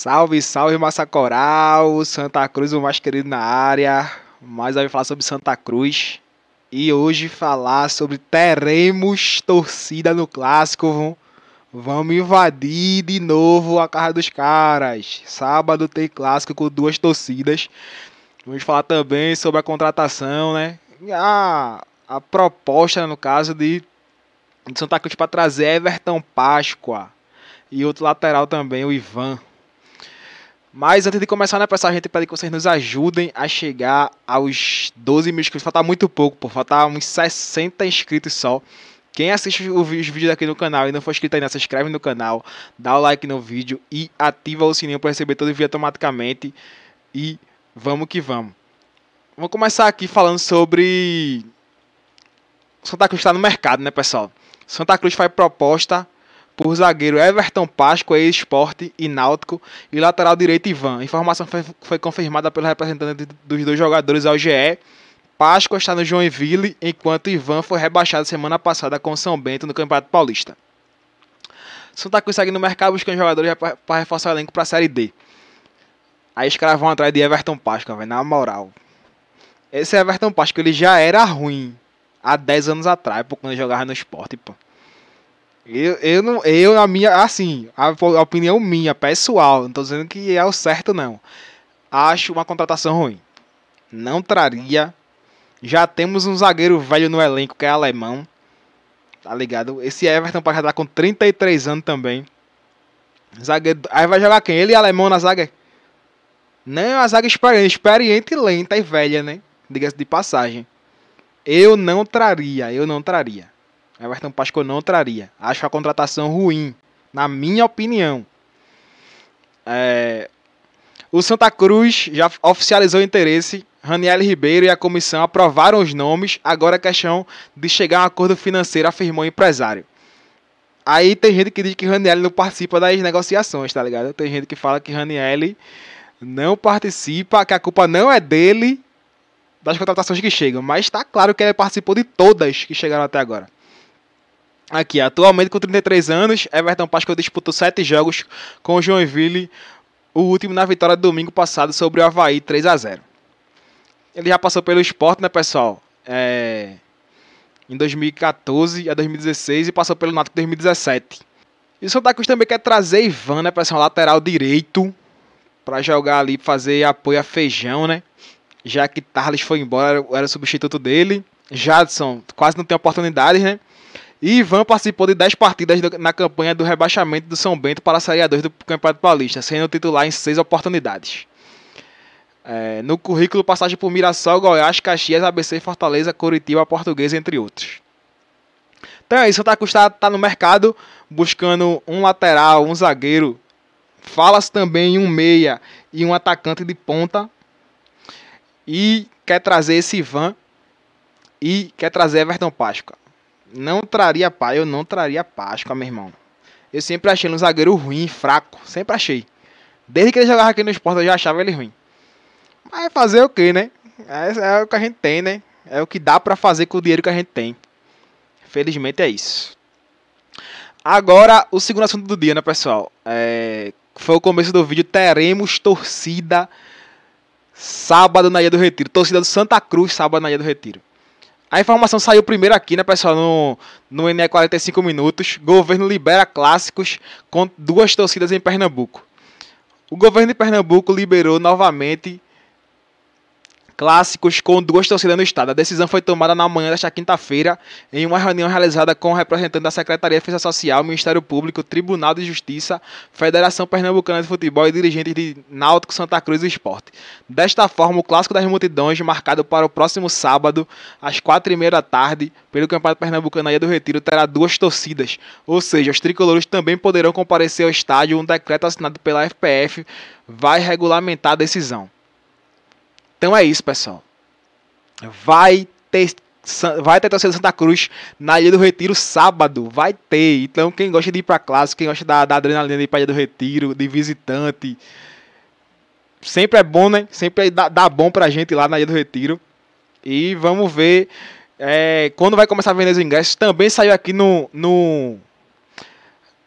Salve, salve Massa Coral, Santa Cruz, o mais querido na área. Mais vai falar sobre Santa Cruz. E hoje falar sobre teremos torcida no clássico. Vamos invadir de novo a casa dos caras. Sábado tem clássico com duas torcidas. Vamos falar também sobre a contratação, né? A, a proposta, no caso, de, de Santa Cruz para trazer Everton Páscoa. E outro lateral também, o Ivan. Mas antes de começar, né, pessoal, a gente pede que vocês nos ajudem a chegar aos 12 mil inscritos. Falta muito pouco, pô. Faltar uns 60 inscritos só. Quem assiste os vídeos aqui no canal e não for inscrito ainda, se inscreve no canal, dá o like no vídeo e ativa o sininho para receber todo o vídeo automaticamente. E vamos que vamos. Vou começar aqui falando sobre Santa Cruz está no mercado, né, pessoal? Santa Cruz faz proposta por zagueiro Everton Páscoa, ex-esporte e náutico, e lateral direito Ivan. A informação foi, foi confirmada pelo representante dos dois jogadores ao GE. Páscoa está no Joinville, enquanto Ivan foi rebaixado semana passada com São Bento no Campeonato Paulista. Santa Cruz segue no mercado buscando jogadores para reforçar o elenco para a Série D. Aí os caras vão atrás de Everton Páscoa, velho, na moral. Esse Everton Páscoa, ele já era ruim há 10 anos atrás, por quando jogava no esporte, pô. Eu, eu não, eu na minha, assim, a, a opinião minha, pessoal, não tô dizendo que é o certo não. Acho uma contratação ruim. Não traria. Já temos um zagueiro velho no elenco que é alemão. Tá ligado? Esse Everton para tá com 33 anos também. Zagueiro, aí vai jogar quem? Ele e alemão na zaga? Não é uma zaga experiente, experiente, lenta e velha, né? Diga-se de passagem. Eu não traria, eu não traria. Everton Páscoa não traria. Acho a contratação ruim, na minha opinião. É... O Santa Cruz já oficializou o interesse. Raniel Ribeiro e a comissão aprovaram os nomes. Agora é questão de chegar a um acordo financeiro, afirmou o empresário. Aí tem gente que diz que Raniel não participa das negociações, tá ligado? Tem gente que fala que Raniel não participa, que a culpa não é dele das contratações que chegam. Mas tá claro que ele participou de todas que chegaram até agora. Aqui, atualmente com 33 anos, Everton Páscoa disputou 7 jogos com o Joinville, o último na vitória do domingo passado sobre o Havaí 3 a 0 Ele já passou pelo esporte, né, pessoal? É... Em 2014 a 2016 e passou pelo Náutico 2017. E o Santa Cruz também quer trazer Ivan, né, pessoal? Lateral direito, para jogar ali, fazer apoio a Feijão, né? Já que Tarles foi embora, era o substituto dele. Jadson quase não tem oportunidades, né? E Ivan participou de 10 partidas na campanha do rebaixamento do São Bento para a Série A2 do Campeonato Paulista, sendo titular em 6 oportunidades. É, no currículo, passagem por Mirassol, Goiás, Caxias, ABC, Fortaleza, Curitiba, Portuguesa, entre outros. Então é isso, Santa Cruz está tá no mercado buscando um lateral, um zagueiro. Fala-se também em um meia e um atacante de ponta. E quer trazer esse Ivan e quer trazer Everton Páscoa. Não traria paz eu não traria Páscoa, meu irmão. Eu sempre achei ele um zagueiro ruim, fraco. Sempre achei. Desde que ele jogava aqui no esporte, eu já achava ele ruim. Mas fazer o que, né? É, é, o que a gente tem, né? É o que dá para fazer com o dinheiro que a gente tem. Felizmente é isso. Agora, o segundo assunto do dia, né, pessoal? É... Foi o começo do vídeo. Teremos torcida sábado na Ilha do Retiro. Torcida do Santa Cruz, sábado na Ilha do Retiro. A informação saiu primeiro aqui, né, pessoal, no, no NE 45 Minutos. Governo libera clássicos com duas torcidas em Pernambuco. O governo de Pernambuco liberou novamente clássicos com duas torcidas no estado. A decisão foi tomada na manhã desta quinta-feira em uma reunião realizada com representantes da Secretaria de Defesa Social, Ministério Público, Tribunal de Justiça, Federação Pernambucana de Futebol e dirigentes de Náutico, Santa Cruz Esporte. Desta forma, o clássico das multidões, marcado para o próximo sábado, às quatro e meia da tarde, pelo Campeonato Pernambucano Ilha do Retiro, terá duas torcidas, ou seja, os tricolores também poderão comparecer ao estádio. Um decreto assinado pela FPF vai regulamentar a decisão. Então é isso, pessoal. Vai ter, vai ter torcida Santa Cruz na Ilha do Retiro sábado. Vai ter. Então, quem gosta de ir pra clássico, quem gosta da, da adrenalina de ir pra Ilha do Retiro, de visitante. Sempre é bom, né? Sempre dá, dá bom pra gente lá na Ilha do Retiro. E vamos ver é, quando vai começar a vender os ingressos. Também saiu aqui no, no,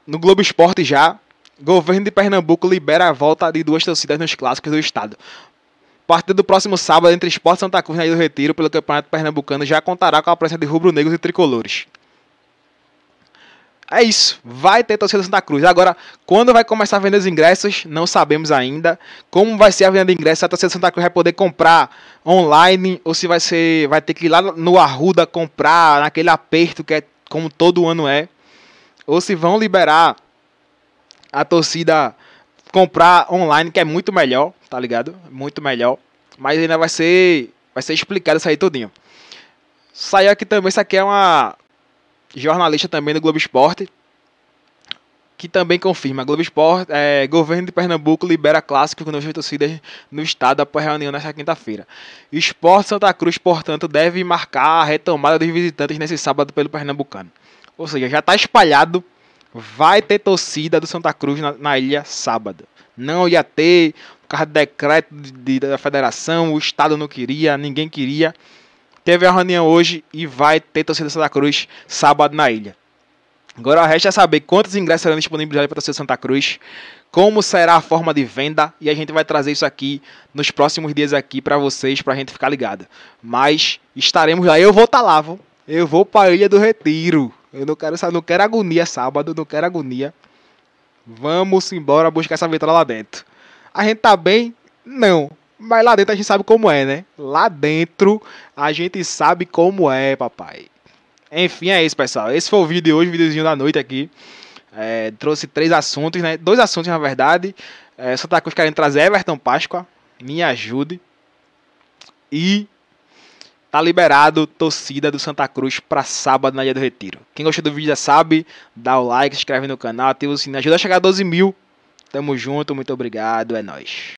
no Globo Esporte já. Governo de Pernambuco libera a volta de duas torcidas nos clássicos do estado. Partida do próximo sábado entre Esporte Santa Cruz e Ilha do Retiro pelo Campeonato Pernambucano já contará com a presença de rubro-negros e tricolores. É isso, vai ter torcida Santa Cruz. Agora, quando vai começar a vender os ingressos, não sabemos ainda. Como vai ser a venda de ingressos, a torcida Santa Cruz vai poder comprar online ou se vai ser, vai ter que ir lá no Arruda comprar naquele aperto que é como todo ano é, ou se vão liberar a torcida comprar online, que é muito melhor, tá ligado? Muito melhor. Mas ainda vai ser, vai ser explicado isso aí todinho. Saiu aqui também, isso aqui é uma jornalista também do Globo Esporte, que também confirma. Globo Esporte, é, governo de Pernambuco libera clássico com novas torcidas no estado após reunião nesta quinta-feira. Esporte Santa Cruz, portanto, deve marcar a retomada dos visitantes nesse sábado pelo Pernambucano. Ou seja, já está espalhado vai ter torcida do Santa Cruz na, na ilha sábado. Não ia ter, por causa do decreto de, de, da federação, o Estado não queria, ninguém queria. Teve a reunião hoje e vai ter torcida do Santa Cruz sábado na ilha. Agora resta é saber quantos ingressos serão disponibilizados para torcer Santa Cruz, como será a forma de venda e a gente vai trazer isso aqui nos próximos dias aqui para vocês, para a gente ficar ligado. Mas estaremos lá, eu vou estar tá lá, vou. eu vou para a Ilha do Retiro. Eu não quero, não quero agonia sábado, não quero agonia. Vamos embora buscar essa vitória lá dentro. A gente tá bem? Não. Mas lá dentro a gente sabe como é, né? Lá dentro a gente sabe como é, papai. Enfim, é isso, pessoal. Esse foi o vídeo de hoje, o videozinho da noite aqui. É, trouxe três assuntos, né? Dois assuntos, na verdade. É, Santa Cruz querendo trazer Everton Páscoa. Me ajude. E Tá liberado, torcida do Santa Cruz para sábado na Ilha do Retiro. Quem gostou do vídeo já sabe, dá o like, se inscreve no canal, ativa o sininho, ajuda a chegar a 12 mil. Tamo junto, muito obrigado, é nóis.